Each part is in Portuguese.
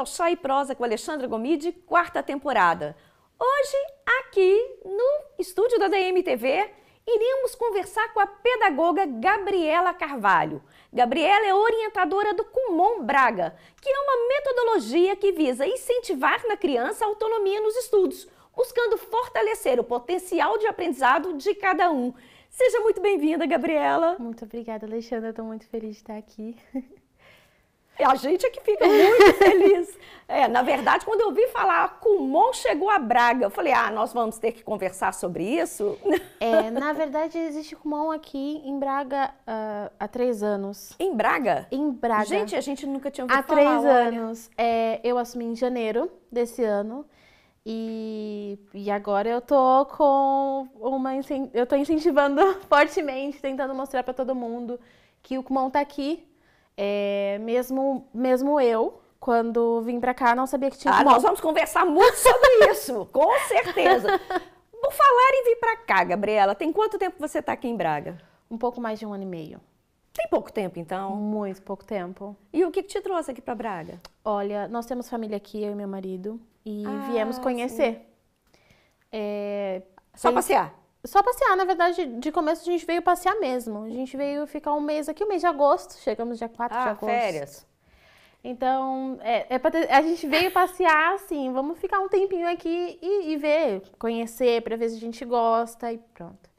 ao Chá e Prosa com Alexandra Gomide, quarta temporada. Hoje, aqui no estúdio da DMTV, iríamos conversar com a pedagoga Gabriela Carvalho. Gabriela é orientadora do Cumon Braga, que é uma metodologia que visa incentivar na criança a autonomia nos estudos, buscando fortalecer o potencial de aprendizado de cada um. Seja muito bem-vinda, Gabriela. Muito obrigada, Alexandra. Estou muito feliz de estar aqui. É, a gente é que fica muito feliz. É, na verdade, quando eu vi falar Kumon chegou a Braga, eu falei, ah, nós vamos ter que conversar sobre isso? É, na verdade, existe Kumon aqui em Braga uh, há três anos. Em Braga? Em Braga. Gente, a gente nunca tinha ouvido há falar. Há três anos. É, eu assumi em janeiro desse ano. E, e agora eu tô com uma... Eu tô incentivando fortemente, tentando mostrar para todo mundo que o Kumon tá aqui é, mesmo, mesmo eu, quando vim para cá, não sabia que tinha ah, nós vamos conversar muito sobre isso, com certeza. Por falar em vir para cá, Gabriela, tem quanto tempo você está aqui em Braga? Um pouco mais de um ano e meio. Tem pouco tempo, então? Muito pouco tempo. E o que, que te trouxe aqui para Braga? Olha, nós temos família aqui, eu e meu marido, e ah, viemos conhecer. É, Só tem... passear? Só passear, na verdade, de começo a gente veio passear mesmo. A gente veio ficar um mês aqui, o um mês de agosto, chegamos dia 4 ah, de agosto. férias. Então, é, é ter, a gente veio passear, assim, vamos ficar um tempinho aqui e, e ver, conhecer, para ver se a gente gosta e pronto.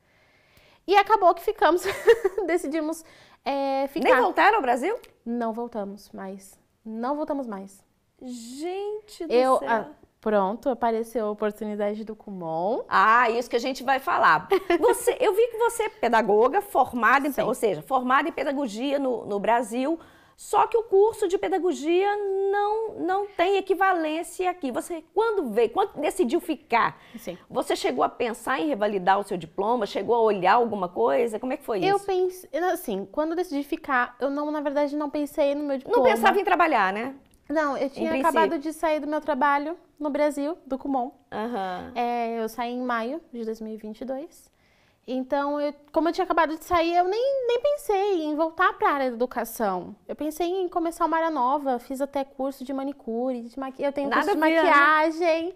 E acabou que ficamos, decidimos é, ficar. Nem voltaram ao Brasil? Não voltamos mais. Não voltamos mais. Gente do eu, céu. A, ah, Pronto, apareceu a oportunidade do Kumon. Ah, isso que a gente vai falar. Você, eu vi que você é pedagoga, formada, em, ou seja, formada em pedagogia no, no Brasil, só que o curso de pedagogia não, não tem equivalência aqui. Você, quando veio, quando decidiu ficar, Sim. você chegou a pensar em revalidar o seu diploma? Chegou a olhar alguma coisa? Como é que foi eu isso? Eu pensei, assim, quando decidi ficar, eu não, na verdade, não pensei no meu diploma. Não pensava em trabalhar, né? Não, eu tinha acabado de sair do meu trabalho no Brasil, do Kumon. Uhum. É, eu saí em maio de 2022. Então, eu, como eu tinha acabado de sair, eu nem, nem pensei em voltar para a área da educação. Eu pensei em começar uma área nova, fiz até curso de manicure, de maqui... eu tenho Nada curso de né? maquiagem,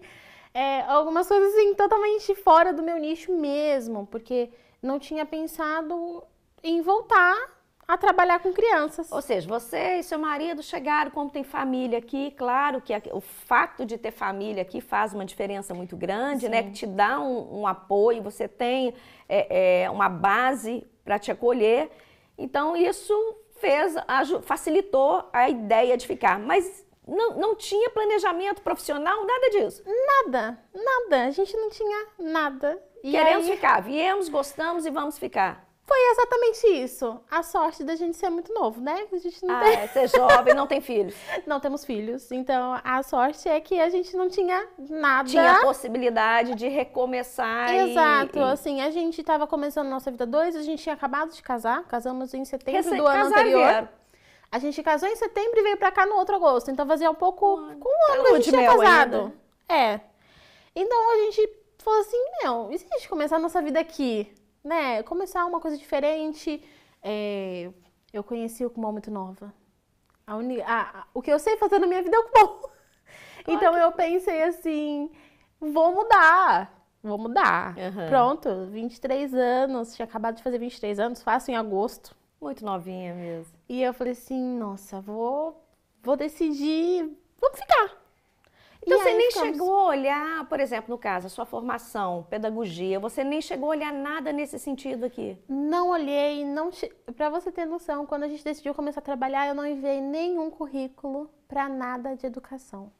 é, algumas coisas assim, totalmente fora do meu nicho mesmo, porque não tinha pensado em voltar a trabalhar com crianças. Ou seja, você e seu marido chegaram, como tem família aqui, claro que o fato de ter família aqui faz uma diferença muito grande, né? Sim. né? Que te dá um, um apoio, você tem é, é, uma base para te acolher. Então, isso fez, facilitou a ideia de ficar. Mas não, não tinha planejamento profissional, nada disso? Nada, nada. A gente não tinha nada. E Queremos aí... ficar, viemos, gostamos e vamos ficar. Foi exatamente isso. A sorte da gente ser muito novo, né? A gente não ah, tem... é, ser é jovem, não tem filhos. Não temos filhos. Então, a sorte é que a gente não tinha nada. Tinha a possibilidade de recomeçar. Exato. E... Assim, a gente estava começando nossa vida dois, a gente tinha acabado de casar. Casamos em setembro do ano anterior. Vieram. A gente casou em setembro e veio pra cá no outro agosto. Então, fazia um pouco... Com um ano tá que a gente tinha casado. Ainda. É. Então, a gente falou assim, meu, e se a gente começar a nossa vida aqui? né, começar uma coisa diferente. É, eu conheci o Kumon muito nova. A uni, a, a, o que eu sei fazer na minha vida é o Kumon. Então eu pensei assim, vou mudar, vou mudar. Uhum. Pronto, 23 anos, tinha acabado de fazer 23 anos, faço em agosto. Muito novinha mesmo. E eu falei assim, nossa, vou, vou decidir, vamos ficar. Então, e você nem ficamos... chegou a olhar, por exemplo, no caso, a sua formação, pedagogia, você nem chegou a olhar nada nesse sentido aqui? Não olhei, não. Che... Para você ter noção, quando a gente decidiu começar a trabalhar, eu não enviei nenhum currículo para nada de educação.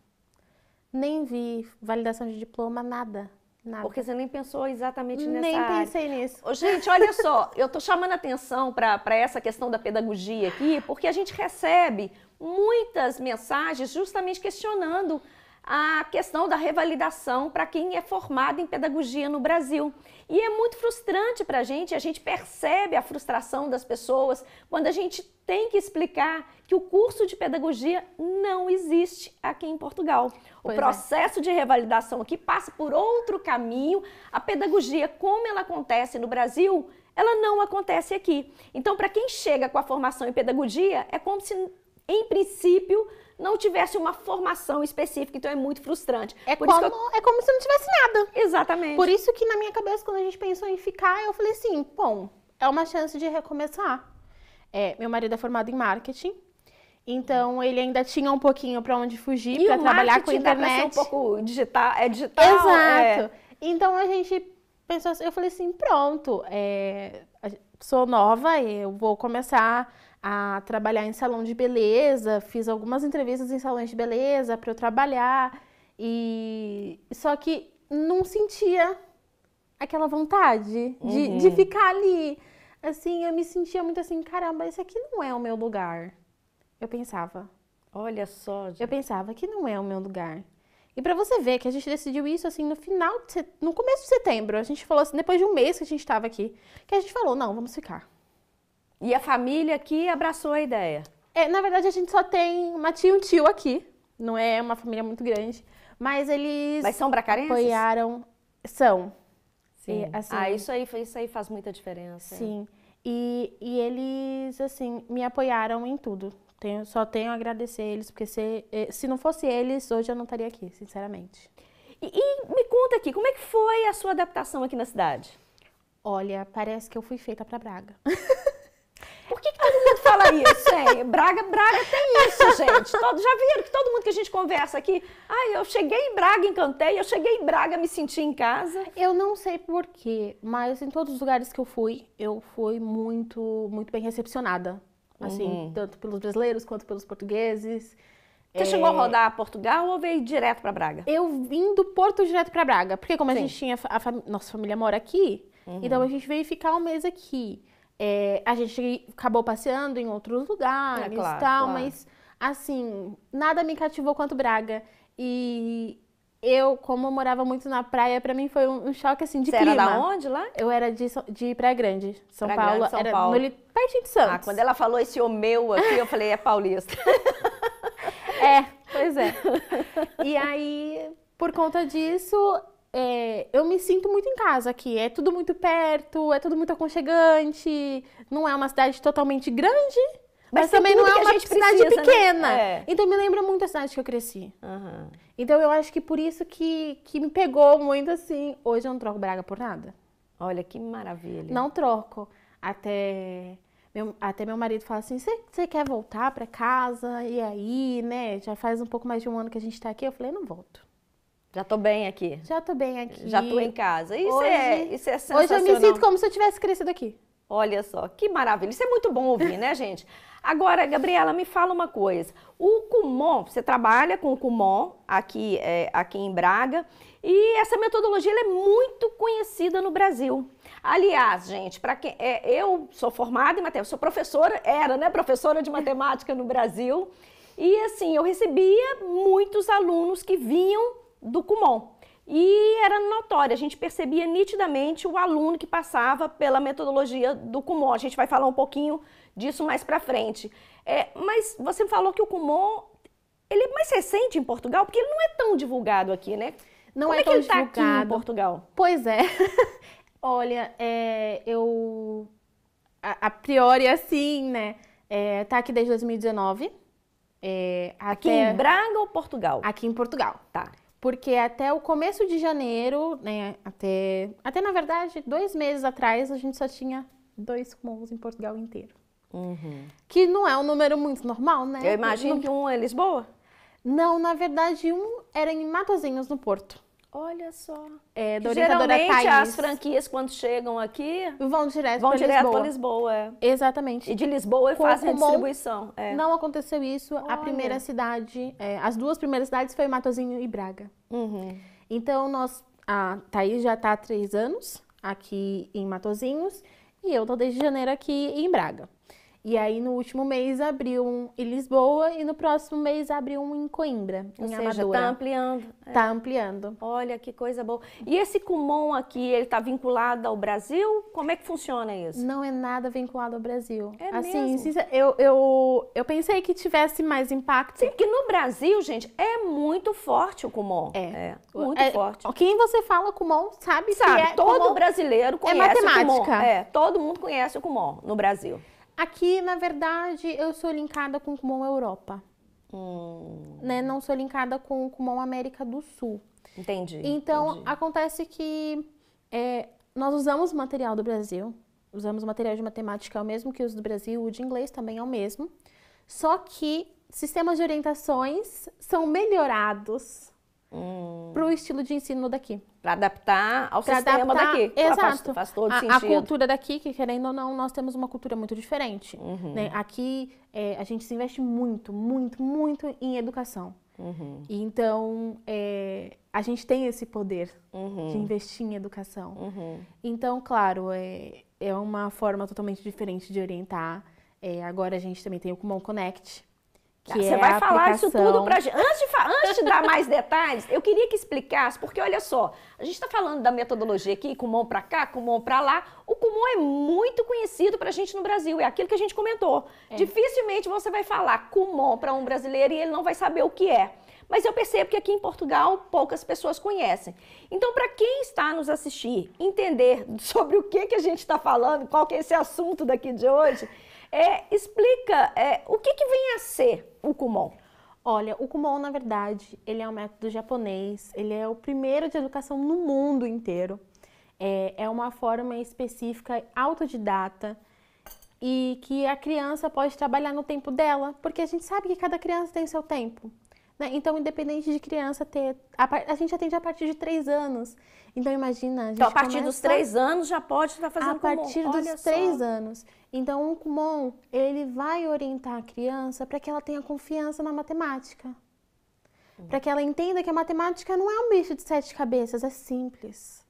Nem vi validação de diploma, nada. Nada. Porque você nem pensou exatamente nessa Nem pensei área. nisso. Gente, olha só, eu estou chamando atenção para essa questão da pedagogia aqui, porque a gente recebe muitas mensagens justamente questionando a questão da revalidação para quem é formado em pedagogia no Brasil. E é muito frustrante para a gente, a gente percebe a frustração das pessoas quando a gente tem que explicar que o curso de pedagogia não existe aqui em Portugal. Pois o é. processo é. de revalidação aqui passa por outro caminho. A pedagogia, como ela acontece no Brasil, ela não acontece aqui. Então, para quem chega com a formação em pedagogia, é como se, em princípio, não tivesse uma formação específica, então é muito frustrante. É, Por como, eu... é como se não tivesse nada. Exatamente. Por isso que na minha cabeça, quando a gente pensou em ficar, eu falei assim, bom, é uma chance de recomeçar. É, meu marido é formado em marketing, então ele ainda tinha um pouquinho para onde fugir, para trabalhar com a internet. Dá um pouco digital, é digital. Exato. É... Então a gente pensou assim, eu falei assim, pronto, é, sou nova, eu vou começar a trabalhar em salão de beleza, fiz algumas entrevistas em salões de beleza para eu trabalhar e só que não sentia aquela vontade de, uhum. de ficar ali. Assim, eu me sentia muito assim, caramba, esse aqui não é o meu lugar. Eu pensava. Olha só. Gente. Eu pensava que não é o meu lugar. E para você ver que a gente decidiu isso assim no final, de set... no começo de setembro, a gente falou assim, depois de um mês que a gente estava aqui, que a gente falou, não, vamos ficar. E a família aqui abraçou a ideia. É, na verdade, a gente só tem uma tia e um tio aqui. Não é uma família muito grande. Mas eles. Mas são bracarenses? Apoiaram. São. Sim. E, assim, ah, isso aí, isso aí faz muita diferença. Sim. É. E, e eles, assim, me apoiaram em tudo. Tenho, só tenho a agradecer eles, porque se, eh, se não fosse eles, hoje eu não estaria aqui, sinceramente. E, e me conta aqui, como é que foi a sua adaptação aqui na cidade? Olha, parece que eu fui feita para Braga. fala isso, é. Braga, Braga tem isso, gente. Todo, já viram que todo mundo que a gente conversa aqui, ai, ah, eu cheguei em Braga, encantei, eu cheguei em Braga, me senti em casa. Eu não sei porquê, mas em todos os lugares que eu fui, eu fui muito, muito bem recepcionada. Assim, uhum. tanto pelos brasileiros quanto pelos portugueses. Você é... chegou a é. rodar a Portugal ou veio direto para Braga? Eu vim do Porto direto para Braga, porque como Sim. a gente tinha a nossa família mora aqui, uhum. então a gente veio ficar um mês aqui. É, a gente acabou passeando em outros lugares e é, claro, tal, claro. mas assim, nada me cativou quanto Braga. E eu, como eu morava muito na praia, para mim foi um, um choque assim de Você clima. era da onde lá? Eu era de, de Praia Grande, São Praia Paulo. Grande, São era Paulo. No, pertinho de Santos. Ah, quando ela falou esse o meu aqui, eu falei, é paulista. é, pois é. E aí, por conta disso, é, eu me sinto muito em casa aqui. É tudo muito perto, é tudo muito aconchegante. Não é uma cidade totalmente grande, mas, mas também não é uma cidade precisa, né? pequena. Né? É. Então me lembra muito a cidade que eu cresci. Uhum. Então eu acho que por isso que, que me pegou muito assim. Hoje eu não troco Braga por nada. Olha que maravilha. Não troco. Até meu, até meu marido fala assim: você quer voltar para casa? E aí, né? Já faz um pouco mais de um ano que a gente tá aqui. Eu falei: não volto. Já tô bem aqui. Já tô bem aqui. Já tô em casa. Isso, hoje, é, isso é sensacional. É hoje eu me sinto como se eu tivesse crescido aqui. Olha só, que maravilha. Isso é muito bom ouvir, né, gente? Agora, Gabriela, me fala uma coisa. O Kumon, você trabalha com o Kumon aqui, é, aqui em Braga, e essa metodologia é muito conhecida no Brasil. Aliás, gente, para quem é, eu sou formada em matemática, sou professora, era, né, professora de matemática no Brasil. E assim, eu recebia muitos alunos que vinham do Kumon. E era notório, a gente percebia nitidamente o aluno que passava pela metodologia do Kumon. A gente vai falar um pouquinho disso mais para frente. É, mas você falou que o Kumon ele é mais recente em Portugal, porque ele não é tão divulgado aqui, né? Não Como é, tão é que ele divulgado. Tá aqui em Portugal? Pois é. Olha, é, eu a, a, priori assim, né? É, tá aqui desde 2019. É, aqui em Braga ou Portugal? Aqui em Portugal. Tá porque até o começo de janeiro, né, até, até na verdade dois meses atrás, a gente só tinha dois comuns em Portugal inteiro. Uhum. Que não é um número muito normal, né? Eu imagino não... que um é Lisboa. Não, na verdade, um era em Matozinhos, no Porto. Olha só. É, da geralmente Thaís. as franquias, quando chegam aqui, vão direto vão para Lisboa. Lisboa é. Exatamente. E de Lisboa é Com, fazem Kumon, a distribuição. É. Não aconteceu isso. Olha. A primeira cidade, é, as duas primeiras cidades foi Matozinho e Braga. Uhum. Então, nós, a Thaís já está há três anos aqui em Matozinhos e eu estou desde janeiro aqui em Braga. E aí, no último mês, abriu um em Lisboa e no próximo mês abriu um em Coimbra, Ou em seja, Amadora. Tá ampliando. É. Tá ampliando. Olha que coisa boa. E esse Kumon aqui, ele tá vinculado ao Brasil? Como é que funciona isso? Não é nada vinculado ao Brasil. É assim, mesmo? Eu, eu, eu pensei que tivesse mais impacto. Sim, porque no Brasil, gente, é muito forte o Kumon. É. é muito é, forte. Quem você fala Kumon sabe, sabe que é Todo Kumon brasileiro é conhece é matemática. o Kumon. É, todo mundo conhece o Kumon no Brasil. Aqui, na verdade, eu sou linkada com o Kumon Europa. Hum. Né? Não sou linkada com o Kumon América do Sul. Entendi. Então, entendi. acontece que é, nós usamos material do Brasil, usamos material de matemática, é o mesmo que os do Brasil, o de inglês também é o mesmo. Só que sistemas de orientações são melhorados hum. para o estilo de ensino daqui. Para adaptar ao pra sistema adaptar, daqui. Exato. Faz, faz todo a, sentido. A cultura daqui, que querendo ou não, nós temos uma cultura muito diferente. Uhum. Né? Aqui é, a gente se investe muito, muito, muito em educação. Uhum. Então, é, a gente tem esse poder uhum. de investir em educação. Uhum. Então, claro, é, é uma forma totalmente diferente de orientar. É, agora a gente também tem o Kumon Connect, que Você é vai falar aplicação... isso tudo para gente. Antes de, antes de dar mais detalhes, eu queria que explicasse, porque olha só, a gente está falando da metodologia aqui, Kumon para cá, Kumon para lá. O Kumon é muito conhecido para a gente no Brasil, é aquilo que a gente comentou. É. Dificilmente você vai falar Kumon para um brasileiro e ele não vai saber o que é. Mas eu percebo que aqui em Portugal poucas pessoas conhecem. Então, para quem está nos assistir, entender sobre o que, que a gente está falando, qual que é esse assunto daqui de hoje, é, explica é, o que, que vem a ser o Kumon. Olha, o Kumon, na verdade, ele é um método japonês, ele é o primeiro de educação no mundo inteiro. É, é uma forma específica, autodidata, e que a criança pode trabalhar no tempo dela, porque a gente sabe que cada criança tem o seu tempo. Né? Então, independente de criança ter. A, a, gente atende a partir de três anos. Então, imagina. A então, a partir dos três anos já pode estar fazendo A partir Kumon. dos Olha três só. anos. Então, um Kumon, ele vai orientar a criança para que ela tenha confiança na matemática. Hum. Para que ela entenda que a matemática não é um bicho de sete cabeças, é simples.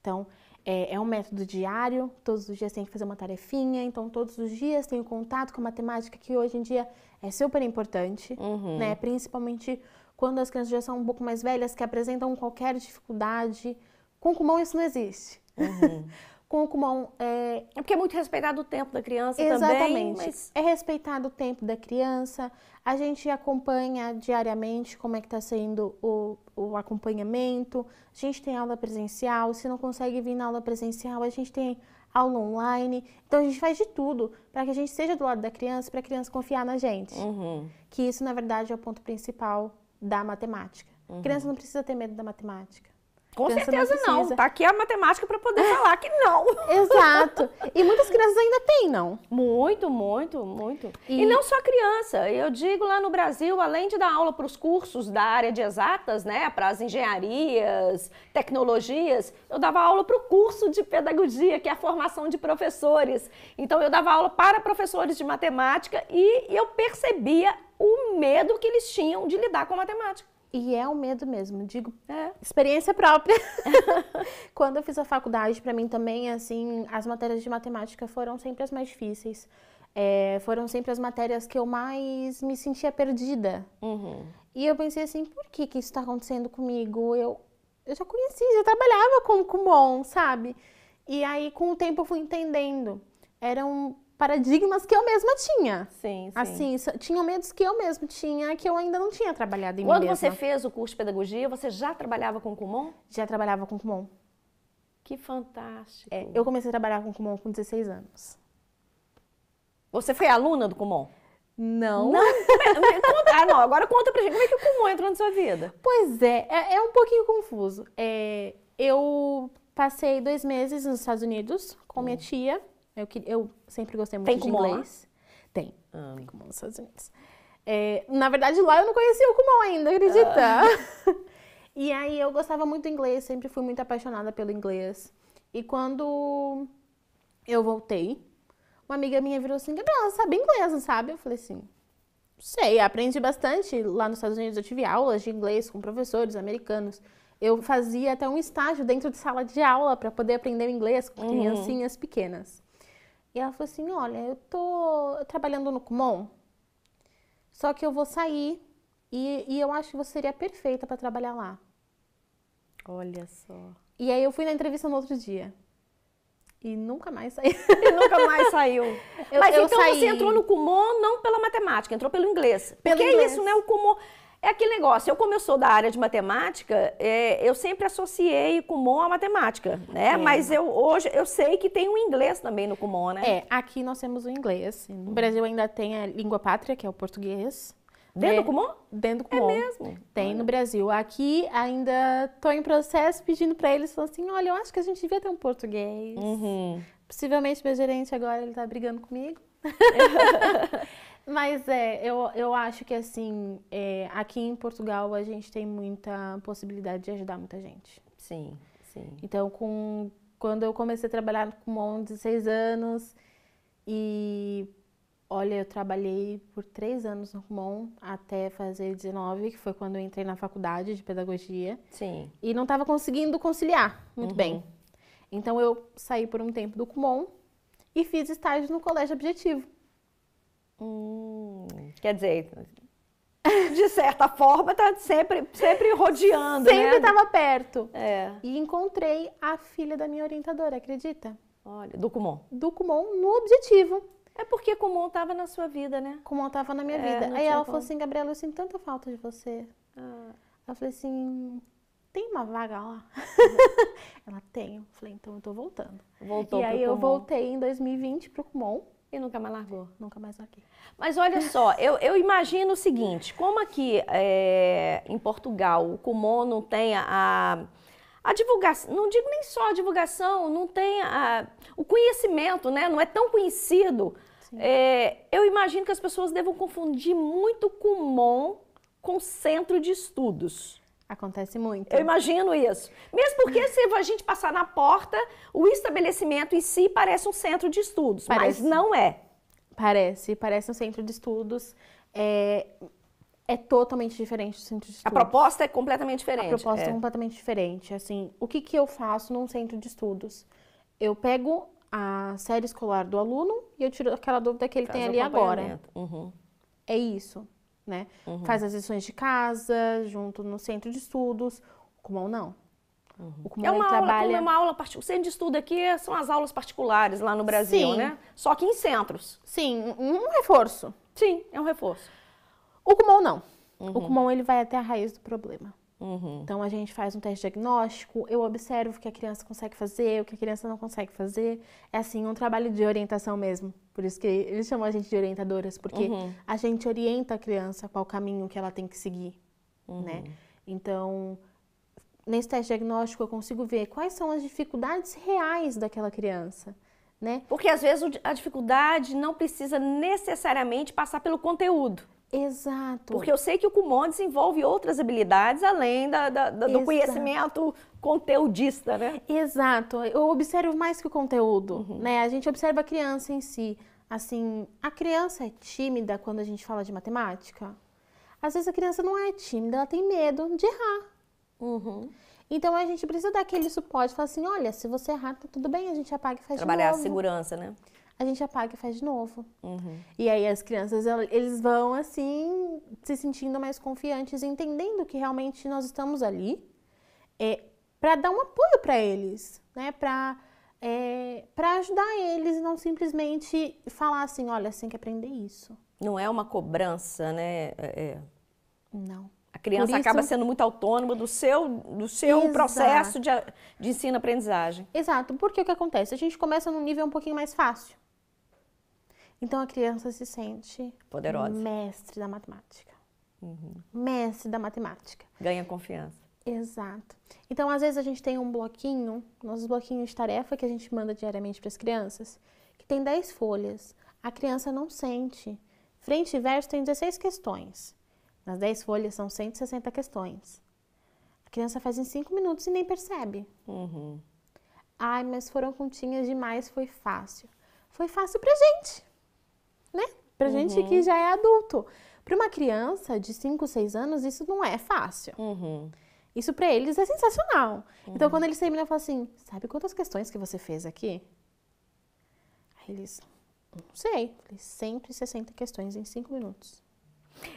Então, é, é, um método diário, todos os dias tem que fazer uma tarefinha, então todos os dias tem o contato com a matemática, que hoje em dia é super importante, uhum. né? Principalmente quando as crianças já são um pouco mais velhas, que apresentam qualquer dificuldade. Com pulmão isso não existe. Uhum. com o Kumon. É, é porque é muito respeitado o tempo da criança Exatamente. também. Mas... É respeitado o tempo da criança. A gente acompanha diariamente como é que está sendo o, o acompanhamento. A gente tem aula presencial. Se não consegue vir na aula presencial, a gente tem aula online. Então a gente faz de tudo para que a gente seja do lado da criança, para a criança confiar na gente. Uhum. Que isso, na verdade, é o ponto principal da matemática. Uhum. A criança não precisa ter medo da matemática. Com Pensa certeza não, Tá aqui a matemática para poder falar que não. Exato. E muitas crianças ainda têm, não? Muito, muito, muito. E, e não só criança. Eu digo lá no Brasil, além de dar aula para os cursos da área de exatas, né, para as engenharias, tecnologias, eu dava aula para o curso de pedagogia, que é a formação de professores. Então eu dava aula para professores de matemática e eu percebia o medo que eles tinham de lidar com matemática. E é um medo mesmo, digo, é. experiência própria. Quando eu fiz a faculdade, para mim também, assim, as matérias de matemática foram sempre as mais difíceis. É, foram sempre as matérias que eu mais me sentia perdida. Uhum. E eu pensei assim, por que que isso está acontecendo comigo? Eu, eu já conhecia já trabalhava com Kumon, sabe? E aí, com o tempo, eu fui entendendo. Eram paradigmas que eu mesma tinha. Sim, sim. Assim, tinham medos que eu mesma tinha, que eu ainda não tinha trabalhado em Quando mim Quando você fez o curso de pedagogia, você já trabalhava com Kumon? Já trabalhava com Kumon. Que fantástico. É, eu comecei a trabalhar com Kumon com 16 anos. Você foi aluna do Kumon? Não. não. É, ah, não. Agora conta pra gente como é que o Kumon entrou na sua vida. Pois é, é, é um pouquinho confuso. É, eu passei dois meses nos Estados Unidos com hum. minha tia. Eu, eu sempre gostei muito Tem de inglês. Lá? Tem. Hum. Tem Kumon nos Estados Unidos. É, na verdade, lá eu não conhecia o Kumon ainda, acredita? Uh. e aí eu gostava muito do inglês, sempre fui muito apaixonada pelo inglês. E quando eu voltei, uma amiga minha virou assim, ela sabe inglês, não sabe? Eu falei assim, sei, aprendi bastante. Lá nos Estados Unidos eu tive aulas de inglês com professores americanos. Eu fazia até um estágio dentro de sala de aula para poder aprender inglês com uhum. criancinhas pequenas. E ela falou assim: Olha, eu tô trabalhando no Kumon, só que eu vou sair e, e eu acho que você seria perfeita para trabalhar lá. Olha só. E aí eu fui na entrevista no outro dia. E nunca mais saiu. E nunca mais saiu. eu, Mas eu então saí... você entrou no Kumon não pela matemática, entrou pelo inglês. Pelo Porque é inglês. é isso, né? O Kumon. É aquele negócio, eu como eu sou da área de matemática, é, eu sempre associei Kumon à matemática, né? É. Mas eu hoje eu sei que tem o inglês também no Kumon, né? É, aqui nós temos o inglês. No Brasil ainda tem a língua pátria, que é o português. Dentro é, do Kumon? Dentro do Kumon. É mesmo? Tem no Brasil. Aqui ainda estou em processo pedindo para eles, falando assim, olha, eu acho que a gente devia ter um português. Uhum. Possivelmente meu gerente agora, ele está brigando comigo. Mas é, eu, eu acho que assim, é, aqui em Portugal a gente tem muita possibilidade de ajudar muita gente. Sim, sim. Então, com, quando eu comecei a trabalhar com 16 anos e Olha, eu trabalhei por três anos no Kumon até fazer 19, que foi quando eu entrei na faculdade de pedagogia. Sim. E não estava conseguindo conciliar muito uhum. bem. Então eu saí por um tempo do Kumon e fiz estágio no Colégio Objetivo. Hum, quer dizer, de certa forma, tá sempre, sempre rodeando. Né? Sempre tava perto. É. E encontrei a filha da minha orientadora, acredita? Olha, do Kumon. Do Kumon no objetivo. É porque Kumon tava na sua vida, né? Kumon tava na minha é, vida. Aí ela como. falou assim, Gabriela, eu sinto tanta falta de você. Ah. Eu falei assim, tem uma vaga lá? ela tem. Eu falei, então eu tô voltando. Voltou e aí Kumon. eu voltei em 2020 pro Kumon. E nunca mais largou. Nunca mais aqui Mas olha só, eu, eu imagino o seguinte: como aqui é, em Portugal o Kumon não tem a, a divulgação, não digo nem só a divulgação, não tem a, o conhecimento, né? Não é tão conhecido. É, eu imagino que as pessoas devam confundir muito Kumon com centro de estudos. Acontece muito. Eu imagino isso. Mesmo porque se a gente passar na porta, o estabelecimento em si parece um centro de estudos, parece. mas não é. Parece, parece um centro de estudos. É, é totalmente diferente do centro de estudos. A proposta é completamente diferente. A proposta é, é completamente diferente. Assim, o que, que eu faço num centro de estudos? Eu pego a série escolar do aluno e eu tiro aquela dúvida que ele Faz tem ali agora. Uhum. É isso né? Uhum. Faz as lições de casa, junto no centro de estudos. O Kumon não. Uhum. O Kumon é uma aula, trabalha... é uma aula O centro de estudo aqui são as aulas particulares lá no Brasil, Sim. né? Só que em centros. Sim, um reforço. Sim, é um reforço. O Kumon não. Uhum. O Kumon ele vai até a raiz do problema. Uhum. Então a gente faz um teste diagnóstico, eu observo o que a criança consegue fazer, o que a criança não consegue fazer. É assim, um trabalho de orientação mesmo. Por isso que eles chamam a gente de orientadoras, porque uhum. a gente orienta a criança qual caminho que ela tem que seguir, uhum. né? Então, nesse teste diagnóstico eu consigo ver quais são as dificuldades reais daquela criança, né? Porque às vezes a dificuldade não precisa necessariamente passar pelo conteúdo. Exato. Porque eu sei que o Kumon desenvolve outras habilidades além da, da, da, do conhecimento conteudista, né? Exato. Eu observo mais que o conteúdo, uhum. né? A gente observa a criança em si. Assim, a criança é tímida quando a gente fala de matemática? Às vezes a criança não é tímida, ela tem medo de errar. Uhum. Então a gente precisa dar aquele suporte, falar assim, olha, se você errar, tá tudo bem, a gente apaga e faz Trabalhar de novo. Trabalhar a segurança, né? a gente apaga e faz de novo. Uhum. E aí as crianças, eles vão assim, se sentindo mais confiantes, entendendo que realmente nós estamos ali é, para dar um apoio para eles, né? Para é, para ajudar eles e não simplesmente falar assim, olha, você tem que aprender isso. Não é uma cobrança, né? É... é. Não. A criança isso, acaba sendo muito autônoma do seu, do seu processo de, de ensino-aprendizagem. Exato, porque o que acontece? A gente começa num nível um pouquinho mais fácil. Então a criança se sente poderosa, mestre da matemática, uhum. mestre da matemática. Ganha confiança. Exato. Então às vezes a gente tem um bloquinho, nossos bloquinhos de tarefa que a gente manda diariamente para as crianças, que tem 10 folhas. A criança não sente. Frente e verso tem 16 questões. Nas 10 folhas são 160 questões. A criança faz em 5 minutos e nem percebe. Uhum. Ai, mas foram continhas demais, foi fácil. Foi fácil pra gente né? Pra uhum. gente que uhum. já é adulto. Para uma criança de 5, 6 anos, isso não é fácil. Uhum. Isso para eles é sensacional. Então, uhum. Então, quando eles terminam, eu falo assim: sabe quantas questões que você fez aqui? Aí eles, não sei. falei, 160 questões em 5 minutos.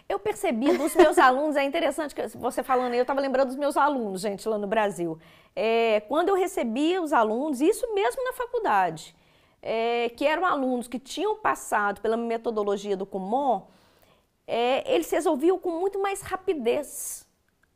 Eu percebi dos meus alunos, é interessante que você falando aí, eu estava lembrando dos meus alunos, gente, lá no Brasil. É, quando eu recebia os alunos, isso mesmo na faculdade é, que eram alunos que tinham passado pela metodologia do Kumon, é, eles resolviam com muito mais rapidez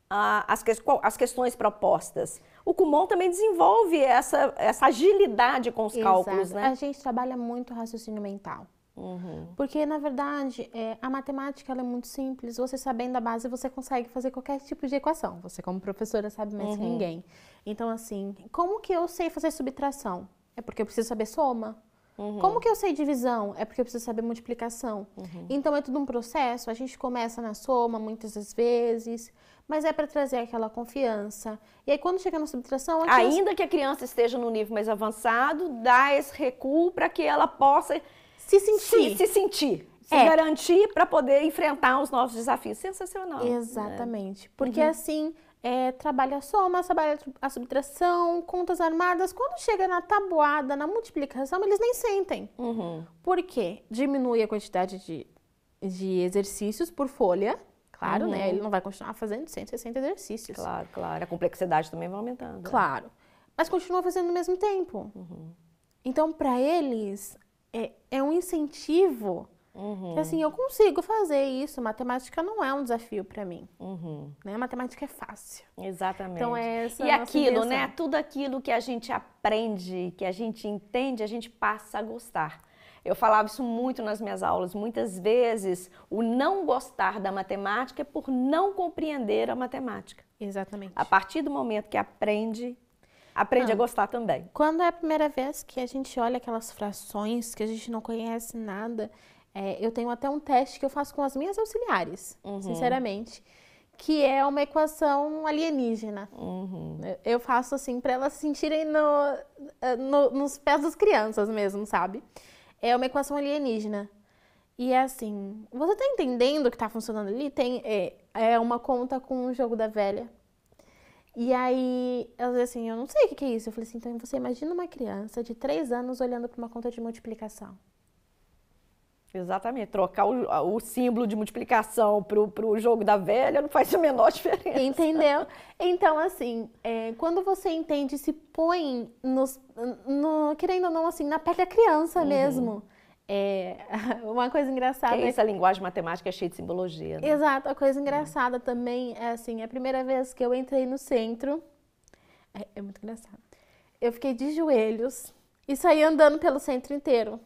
as, que, as, questões propostas. O Kumon também desenvolve essa, essa agilidade com os Exato. cálculos, né? A gente trabalha muito raciocínio mental. Uhum. Porque, na verdade, é, a matemática é muito simples. Você sabendo a base, você consegue fazer qualquer tipo de equação. Você, como professora, sabe mais uhum. que ninguém. Então, assim, como que eu sei fazer subtração? É porque eu preciso saber soma. Uhum. Como que eu sei divisão? É porque eu preciso saber multiplicação. Uhum. Então é tudo um processo, a gente começa na soma muitas das vezes, mas é para trazer aquela confiança. E aí quando chega na subtração, é ainda que a criança esteja no nível mais avançado, dá esse recuo para que ela possa se sentir, se, se sentir, se é. garantir para poder enfrentar os novos desafios. Sensacional. Né? Exatamente. Né? Porque uhum. assim, é, trabalha a soma, trabalha a subtração, contas armadas. Quando chega na tabuada, na multiplicação, eles nem sentem. Uhum. Por quê? Diminui a quantidade de, de exercícios por folha. Claro, né? uhum. né? Ele não vai continuar fazendo 160 exercícios. Claro, claro. A complexidade também vai aumentando. Né? Claro. Né? Mas continua fazendo no mesmo tempo. Uhum. Então, para eles, é, é um incentivo Uhum. Que, assim, eu consigo fazer isso. Matemática não é um desafio para mim. Uhum. Né? Matemática é fácil. Exatamente. Então, é essa e aquilo, né? Tudo aquilo que a gente aprende, que a gente entende, a gente passa a gostar. Eu falava isso muito nas minhas aulas. Muitas vezes, o não gostar da matemática é por não compreender a matemática. Exatamente. A partir do momento que aprende, aprende não. a ah. gostar também. Quando é a primeira vez que a gente olha aquelas frações que a gente não conhece nada, é, eu tenho até um teste que eu faço com as minhas auxiliares, uhum. sinceramente, que é uma equação alienígena. Uhum. Eu faço assim para elas se sentirem no, eh, no, nos pés das crianças mesmo, sabe? É uma equação alienígena. E é assim, você tá entendendo o que tá funcionando ali? Tem, é, é uma conta com o jogo da velha. E aí, às vezes assim, eu não sei o que, que é isso. Eu falei assim, então você imagina uma criança de 3 anos olhando para uma conta de multiplicação. Exatamente. Trocar o, o símbolo de multiplicação para o jogo da velha não faz a menor diferença. Entendeu? Então, assim, é, quando você entende, se põe, nos, no, querendo ou não, assim, na pele da criança uhum. mesmo. É, uma coisa engraçada. Que essa é linguagem matemática é cheia de simbologia. Né? Exato. A coisa é. engraçada é. também é assim: é a primeira vez que eu entrei no centro. É, é muito engraçado. Eu fiquei de joelhos e saí andando pelo centro inteiro.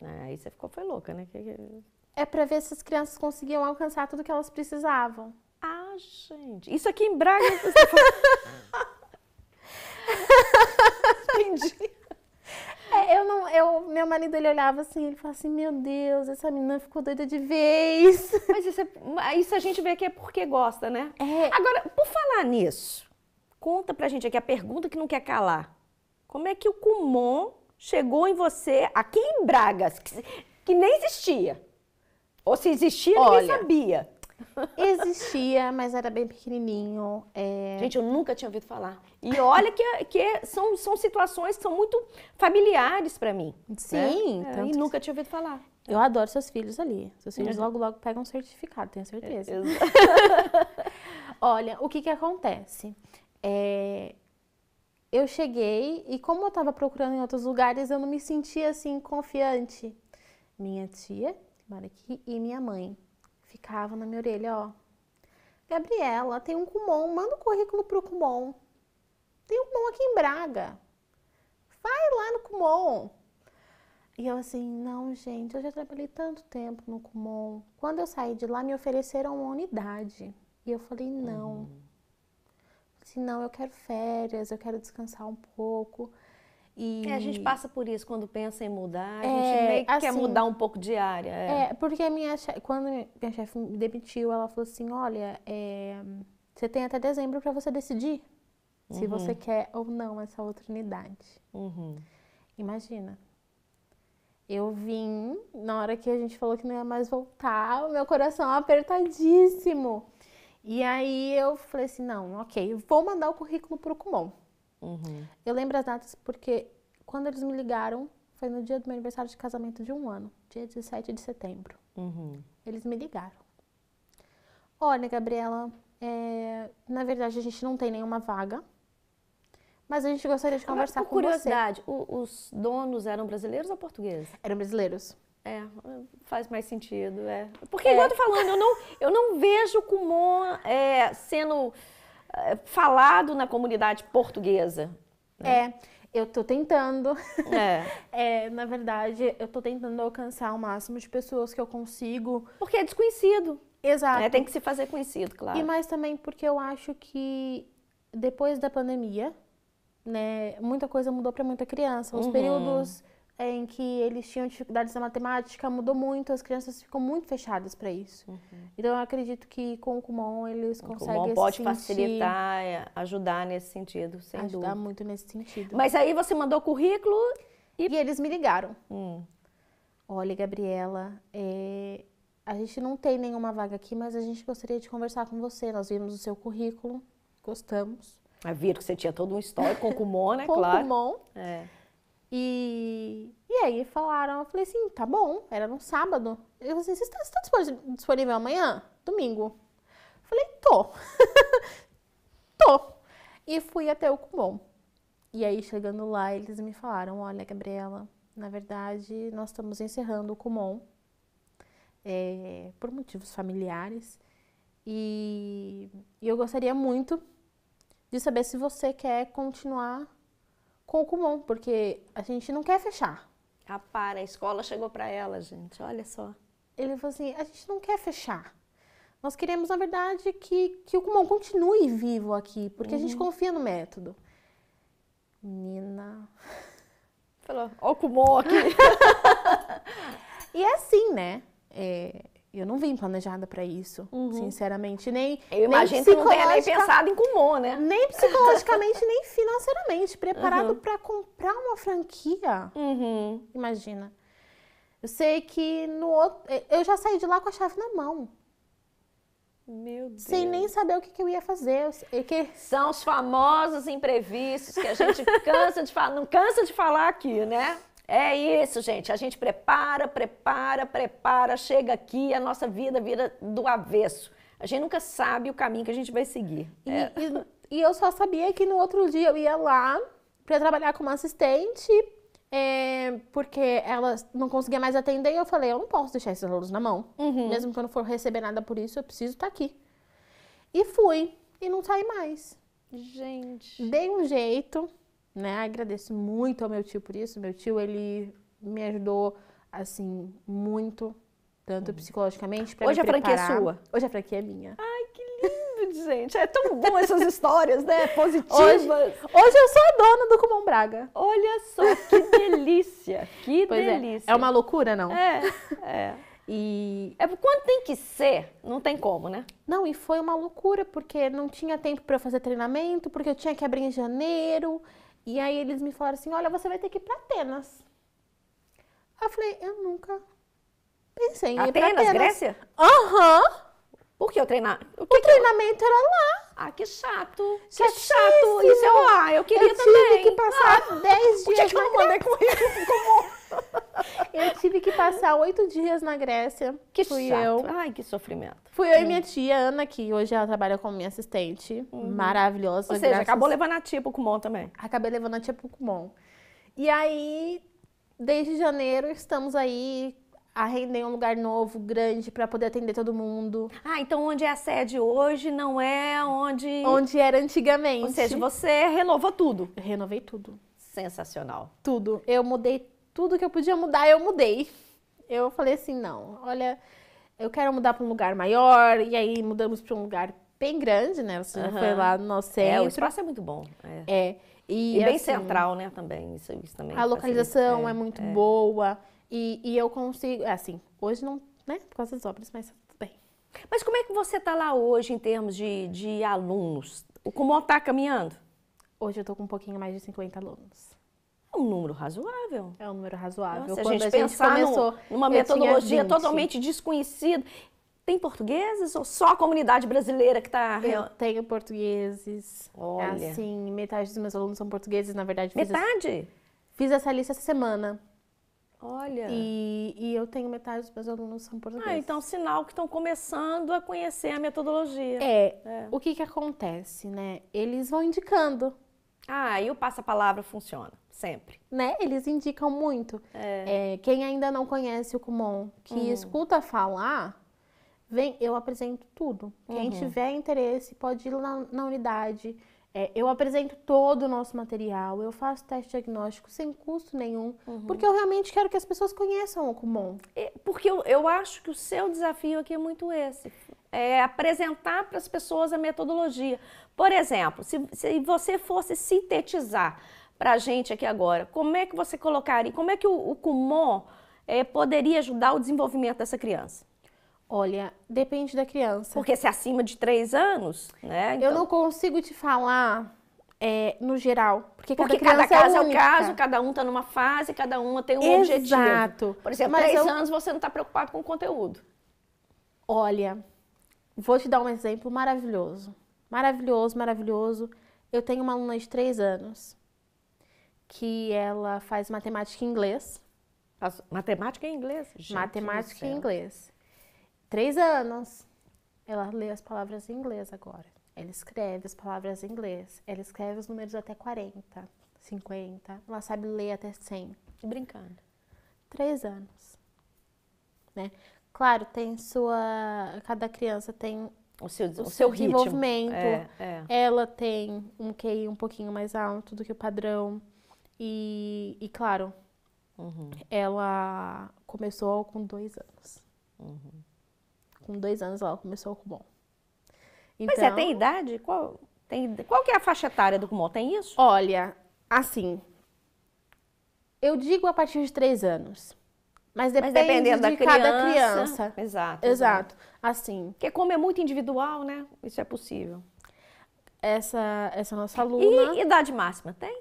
É, aí você ficou, foi louca, né? Que, que... É para ver se as crianças conseguiam alcançar tudo que elas precisavam. Ah, gente. Isso aqui em Braga. Entendi. É, eu não, eu, meu marido ele olhava assim, ele falava assim, meu Deus, essa menina ficou doida de vez. Mas isso, é, isso a gente vê que é porque gosta, né? É. Agora, por falar nisso, conta pra gente aqui a pergunta que não quer calar. Como é que o Kumon chegou em você aqui em Bragas, que, que nem existia. Ou se existia, ninguém Olha, sabia. Existia, mas era bem pequenininho. É... Gente, eu nunca tinha ouvido falar. E olha que, que são, são situações que são muito familiares para mim. Né? Sim. Né? É, e nunca tinha ouvido falar. Eu adoro seus filhos ali. Seus filhos é. logo, logo pegam um certificado, tenho certeza. É, olha, o que que acontece? É, eu cheguei e como eu estava procurando em outros lugares, eu não me sentia assim confiante. Minha tia, mora aqui, e minha mãe ficavam na minha orelha, ó. Gabriela, tem um Kumon, manda o um currículo pro Kumon. Tem um Kumon aqui em Braga. Vai lá no Kumon. E eu assim, não, gente, eu já trabalhei tanto tempo no Kumon. Quando eu saí de lá, me ofereceram uma unidade. E eu falei, não. Uhum se assim, não, eu quero férias, eu quero descansar um pouco. E... É, a gente passa por isso quando pensa em mudar, a gente é, meio que assim, quer mudar um pouco de área. É, é porque minha chefe, quando minha chefe me demitiu, ela falou assim, olha, é, você tem até dezembro para você decidir uhum. se você quer ou não essa outra unidade. Uhum. Imagina. Eu vim, na hora que a gente falou que não ia mais voltar, o meu coração apertadíssimo. E aí eu falei assim, não, ok, vou mandar o currículo para o Kumon. Uhum. Eu lembro as datas porque quando eles me ligaram, foi no dia do meu aniversário de casamento de um ano, dia 17 de setembro. Uhum. Eles me ligaram. Olha, Gabriela, é, na verdade a gente não tem nenhuma vaga, mas a gente gostaria de conversar com, com você. curiosidade, os donos eram brasileiros ou portugueses? Eram brasileiros. É, faz mais sentido, é. Porque, é. igual eu tô falando, eu não, eu não vejo Kumon é, sendo é, falado na comunidade portuguesa. Né? É, eu tô tentando. É. é. Na verdade, eu tô tentando alcançar o máximo de pessoas que eu consigo. Porque é desconhecido. Exato. É, tem que se fazer conhecido, claro. E mais também porque eu acho que depois da pandemia, né, muita coisa mudou para muita criança. Os uhum. períodos em que eles tinham dificuldades na matemática mudou muito, as crianças ficam muito fechadas para isso. Uhum. Então eu acredito que com o Kumon eles o conseguem. Kumon pode sentir, facilitar, é, ajudar nesse sentido, sem ajudar dúvida. muito nesse sentido. Mas aí você mandou currículo e, e eles me ligaram. Hum. Olha, Gabriela, é... a gente não tem nenhuma vaga aqui, mas a gente gostaria de conversar com você. Nós vimos o seu currículo, gostamos. Ah, viram que você tinha todo um histórico com o Kumon, né? com claro. Kumon. É. E, e aí falaram, eu falei assim, tá bom, era no sábado. Eu falei assim, você está, disponível amanhã? Domingo. Eu falei, tô. tô. E fui até o Kumon. E aí, chegando lá, eles me falaram, olha, Gabriela, na verdade, nós estamos encerrando o Kumon é, por motivos familiares. E, e eu gostaria muito de saber se você quer continuar com o Kumon, porque a gente não quer fechar. Ah, para, a escola chegou para ela, gente, olha só. Ele falou assim: a gente não quer fechar. Nós queremos, na verdade, que, que o Kumon continue vivo aqui, porque uhum. a gente uhum. confia no método. menina Falou, ó o Kumon aqui. e é assim, né? É, eu não vim planejada para isso, uhum. sinceramente, nem Eu imagino nem que não tenha nem pensado em Kumon, né? Nem psicologicamente, nem financeiramente, preparado uhum. para comprar uma franquia. Uhum. Imagina. Eu sei que no outro, eh, eu já saí de lá com a chave na mão. Meu Deus. Sem nem saber o que, que eu ia fazer. Eu, que... São os famosos imprevistos que a gente cansa de falar, não cansa de falar aqui, né? É isso, gente. A gente prepara, prepara, prepara, chega aqui, a nossa vida vira do avesso. A gente nunca sabe o caminho que a gente vai seguir. E, é. e, e eu só sabia que no outro dia eu ia lá para trabalhar como assistente, é, porque ela não conseguia mais atender. E eu falei: eu não posso deixar esses alunos na mão. Uhum. Mesmo que eu não for receber nada por isso, eu preciso estar tá aqui. E fui. E não saí mais. Gente. Dei um jeito né? Agradeço muito ao meu tio por isso. Meu tio, ele me ajudou, assim, muito, tanto hum. psicologicamente para Hoje a franquia é sua? Hoje a franquia é minha. Ai, que lindo, gente. É tão bom essas histórias, né? Positivas. Hoje, hoje eu sou a dona do Comum Braga. Olha só, que delícia. Que pois delícia. É. é uma loucura, não? É, é. E é quando tem que ser, não tem como, né? Não, e foi uma loucura porque não tinha tempo para fazer treinamento, porque eu tinha que abrir em janeiro. E aí eles me falaram assim: olha, você vai ter que ir para Atenas. eu falei: eu nunca pensei em Atenas, ir pra Atenas. Grécia? Aham. Uhum. Por que eu treinar? O, que o que treinamento eu... era lá. Ah, que chato. Que chato. Isso é, é ah, eu queria eu também. Eu que passar 10 ah, dias. Por que, que eu não mandei currículo? Como... Eu tive que passar oito dias na Grécia. Que fui chato. eu. Ai, que sofrimento. Fui eu e hum. minha tia Ana, que hoje ela trabalha como minha assistente. Uhum. Maravilhosa. Ou seja, graças... acabou levando a tia pro Kumon também. Acabei levando a tia pro Kumon. E aí, desde janeiro, estamos aí arrendei um lugar novo, grande, para poder atender todo mundo. Ah, então onde é a sede hoje não é onde. Onde era antigamente. Ou seja, você renovou tudo. renovei tudo. Sensacional. Tudo. Eu mudei tudo que eu podia mudar, eu mudei. Eu falei assim: não, olha, eu quero mudar para um lugar maior. E aí mudamos para um lugar bem grande, né? Você uhum. foi lá no nosso centro. É, o espaço é muito bom. É. é e, e, bem assim, central, né? Também. Isso, isso também. A localização é, é muito é. boa. E, e eu consigo. É assim, hoje não, né? Por causa das obras, mas tudo bem. Mas como é que você está lá hoje em termos de, de alunos? Como está caminhando? Hoje eu estou com um pouquinho mais de 50 alunos. É um número razoável. É um número razoável. Nossa, Quando a gente, a gente pensar numa metodologia totalmente desconhecida. Tem portugueses ou só a comunidade brasileira que está... Eu tenho portugueses. É Olha. Assim, metade dos meus alunos são portugueses, na verdade. Metade? Fiz essa lista essa semana. Olha. E, e, eu tenho metade dos meus alunos são ah, portugueses. Ah, então é sinal que estão começando a conhecer a metodologia. É, é. O que que acontece, né? Eles vão indicando. Ah, e o passa-palavra funciona. Sempre. Né? Eles indicam muito. É. É, quem ainda não conhece o Kumon, que uhum. escuta falar, vem, eu apresento tudo. Quem uhum. tiver interesse pode ir na, na unidade. É, eu apresento todo o nosso material, eu faço teste diagnóstico sem custo nenhum, uhum. porque eu realmente quero que as pessoas conheçam o Kumon. É, porque eu, eu acho que o seu desafio aqui é muito esse, é apresentar para as pessoas a metodologia. Por exemplo, se, se você fosse sintetizar para a gente aqui agora. Como é que você colocaria, como é que o, o Kumon é, poderia ajudar o desenvolvimento dessa criança? Olha, depende da criança. Porque se é acima de três anos, né? Então... Eu não consigo te falar é, no geral. Porque cada, porque cada é caso é, única. é o caso, cada um está numa fase, cada uma tem um Exato. objetivo. Exato. Por exemplo, Mas três eu... anos você não está preocupado com o conteúdo. Olha, vou te dar um exemplo maravilhoso. Maravilhoso, maravilhoso. Eu tenho uma aluna de três anos que ela faz matemática e inglês. As, matemática e inglês? Gente matemática e inglês. Três anos. Ela lê as palavras em inglês agora. Ela escreve as palavras em inglês. Ela escreve os números até 40, 50. Ela sabe ler até 100. Brincando. Três anos. Né? Claro, tem sua. Cada criança tem o seu, o, o seu, seu desenvolvimento. É, é. Ela tem um QI um pouquinho mais alto do que o padrão. E, e claro, uhum. ela começou com dois anos. Uhum. Com dois anos ela começou com bom. Então, Mas é, tem então idade? Qual, tem, qual que é a faixa etária do Kumon? Tem isso? Olha, assim, eu digo a partir de três anos. Mas depende Mas dependendo de da cada criança. Exato. Exato. Assim. Porque como é muito individual, né? Isso é possível. Essa, essa nossa aluna. E idade máxima tem?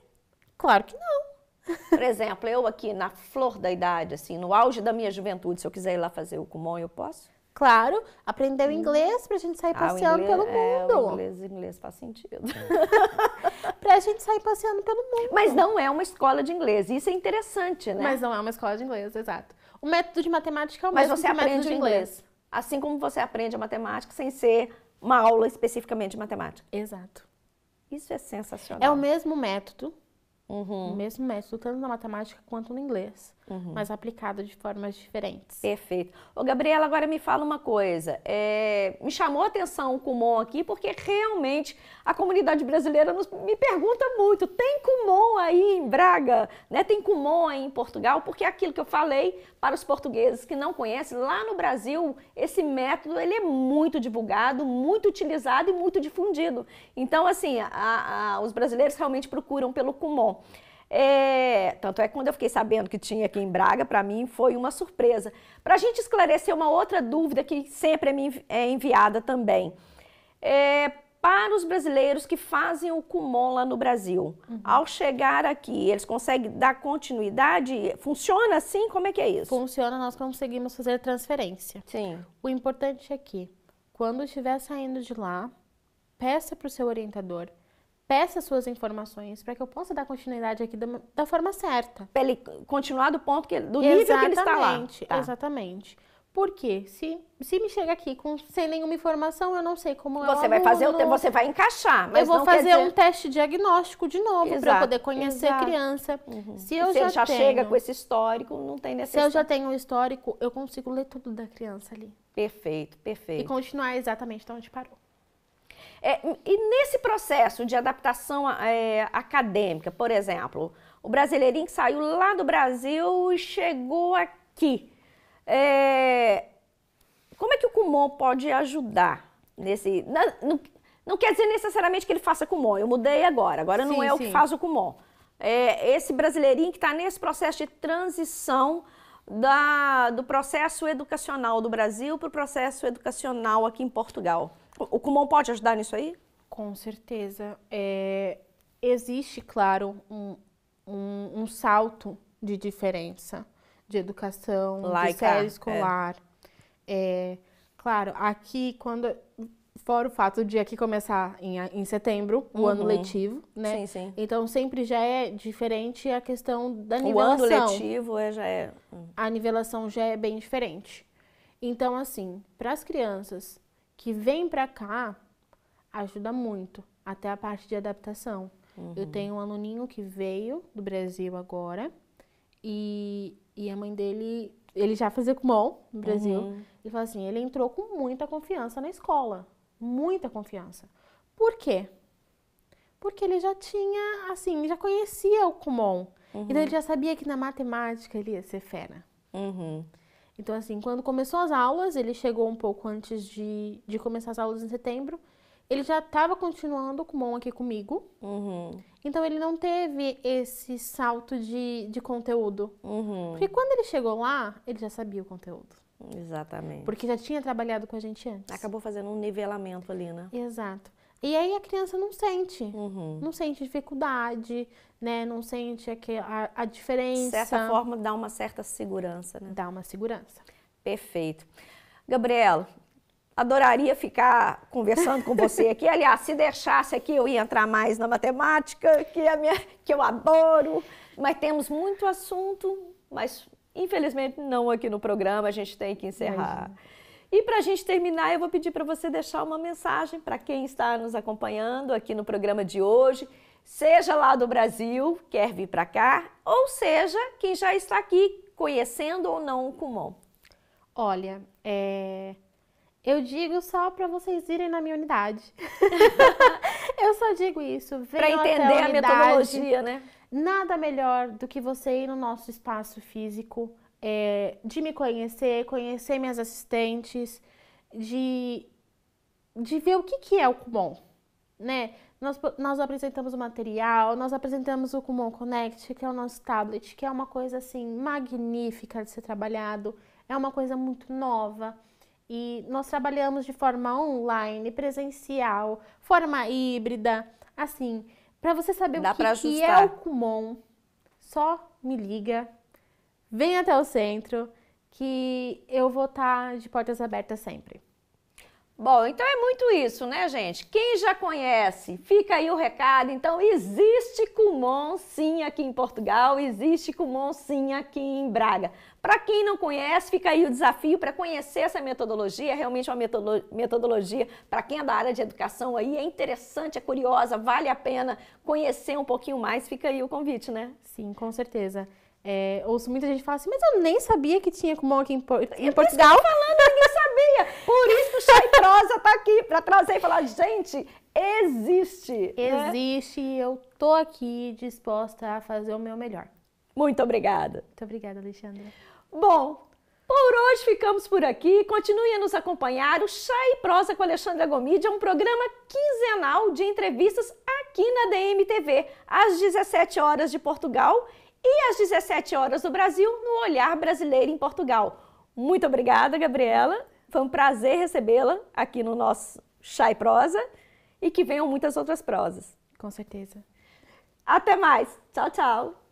Claro que não. Por exemplo, eu aqui na flor da idade, assim, no auge da minha juventude, se eu quiser ir lá fazer o Kumon, eu posso? Claro, aprendeu inglês pra gente sair ah, passeando inglês, pelo é, mundo. É, inglês, inglês faz sentido. pra gente sair passeando pelo mundo. Mas não é uma escola de inglês, isso é interessante, né? Mas não é uma escola de inglês, exato. O método de matemática é o Mas mesmo você que aprende método inglês. inglês. Assim como você aprende a matemática sem ser uma aula especificamente de matemática. Exato. Isso é sensacional. É o mesmo método, Uhum. O mesmo método, tanto na matemática quanto no inglês uhum. mas aplicado de formas diferentes. Perfeito. Ô, Gabriela, agora me fala uma coisa. É, me chamou a atenção o Kumon aqui, porque realmente a comunidade brasileira nos, me pergunta muito: tem Kumon aí em Braga? Né? Tem Kumon aí em Portugal? Porque é aquilo que eu falei para os portugueses que não conhecem, lá no Brasil, esse método ele é muito divulgado, muito utilizado e muito difundido. Então, assim, a, a, os brasileiros realmente procuram pelo Kumon. É, tanto é que quando eu fiquei sabendo que tinha aqui em Braga, para mim foi uma surpresa. Para a gente esclarecer uma outra dúvida que sempre é, é enviada também. É, para os brasileiros que fazem o Kumon lá no Brasil, uhum. ao chegar aqui, eles conseguem dar continuidade? Funciona assim? Como é que é isso? Funciona, nós conseguimos fazer transferência. Sim. O importante é que, quando estiver saindo de lá, peça para o seu orientador peça suas informações para que eu possa dar continuidade aqui da, da forma certa. Para ele continuar do ponto que do nível que ele está lá. Tá. Exatamente. Porque se, se me chega aqui com, sem nenhuma informação, eu não sei como é você é vai fazer o você vai encaixar, mas eu vou fazer dizer... um teste diagnóstico de novo para poder conhecer exato. a criança. Uhum. Se eu se já, já tenho, chega com esse histórico, não tem necessidade. Se eu já tenho o histórico, eu consigo ler tudo da criança ali. Perfeito, perfeito. E continuar exatamente de então onde parou. É, e nesse processo de adaptação é, acadêmica, por exemplo, o brasileirinho que saiu lá do Brasil e chegou aqui. É, como é que o Kumon pode ajudar nesse. Não, não, quer dizer necessariamente que ele faça Kumon, eu mudei agora, agora sim, não é sim. o que faz o Kumon. É esse brasileirinho que está nesse processo de transição da, do processo educacional do Brasil para o processo educacional aqui em Portugal. Tipo, o Kumon pode ajudar nisso aí? Com certeza. É, existe, claro, um, um, um, salto de diferença de educação, like de série a, escolar. É. É, claro, aqui, quando. Fora o fato de aqui começar em, em setembro, uhum. o ano uhum. letivo, né? Sim, sim. Então sempre já é diferente a questão da nivelação. O ano letivo é, já é. Hum. A nivelação já é bem diferente. Então, assim, para as crianças que vem para cá ajuda muito, até a parte de adaptação. Uhum. Eu tenho um aluninho que veio do Brasil agora e, e a mãe dele, ele já fazia Kumon no Brasil. Uhum. Ele falou assim, ele entrou com muita confiança na escola, muita confiança. Por quê? Porque ele já tinha, assim, já conhecia o Kumon. Uhum. Então ele já sabia que na matemática ele ia ser fera. Uhum. Então, assim, quando começou as aulas, ele chegou um pouco antes de, de começar as aulas em setembro, ele já estava continuando com o Mon aqui comigo. Uhum. Então, ele não teve esse salto de, de conteúdo. Uhum. Porque quando ele chegou lá, ele já sabia o conteúdo. Exatamente. Porque já tinha trabalhado com a gente antes. Acabou fazendo um nivelamento ali, né? Exato. E aí a criança não sente. Uhum. Não sente dificuldade, né? Não sente aqui a, a diferença. De certa forma, dá uma certa segurança, né? Dá uma segurança. Perfeito. Gabriela, adoraria ficar conversando com você aqui. Aliás, se deixasse aqui, eu ia entrar mais na matemática, que, é a minha, que eu adoro. Mas temos muito assunto, mas infelizmente não aqui no programa, a gente tem que encerrar. E para a gente terminar, eu vou pedir para você deixar uma mensagem para quem está nos acompanhando aqui no programa de hoje Seja lá do Brasil, quer vir para cá, ou seja, quem já está aqui conhecendo ou não o Kumon. Olha, é... eu digo só para vocês irem na minha unidade. eu só digo isso. Para entender a, a metodologia, né? Nada melhor do que você ir no nosso espaço físico, é, de me conhecer, conhecer minhas assistentes, de, de ver o que, que é o Kumon, né? Nós, nós apresentamos o material, nós apresentamos o Kumon Connect, que é o nosso tablet, que é uma coisa assim magnífica de ser trabalhado, é uma coisa muito nova. E nós trabalhamos de forma online, presencial, forma híbrida, assim, para você saber Dá o que, que é o Kumon, só me liga, vem até o centro que eu vou estar tá de portas abertas sempre. Bom, então é muito isso, né, gente? Quem já conhece, fica aí o recado. Então, existe Kumon sim aqui em Portugal, existe Kumon sim aqui em Braga. Para quem não conhece, fica aí o desafio para conhecer essa metodologia. Realmente é uma metodologia para quem é da área de educação aí, é interessante, é curiosa, vale a pena conhecer um pouquinho mais. Fica aí o convite, né? Sim, com certeza. É, ouço muita gente falar assim, mas eu nem sabia que tinha Kumon aqui em, Por em Portugal. falando, ninguém sabia. Por isso Chai Prosa está aqui para trazer e falar, gente, existe. Né? Existe né? e eu tô aqui disposta a fazer o meu melhor. Muito obrigada. Muito obrigada, Alexandra. Bom, por hoje ficamos por aqui. Continue a nos acompanhar. O Chá e Prosa com Alexandra Gomide é um programa quinzenal de entrevistas aqui na DMTV, às 17 horas de Portugal e às 17 horas do Brasil, no Olhar Brasileiro em Portugal. Muito obrigada, Gabriela. Foi um prazer recebê-la aqui no nosso Chá e Prosa e que venham muitas outras prosas. Com certeza. Até mais. Tchau, tchau.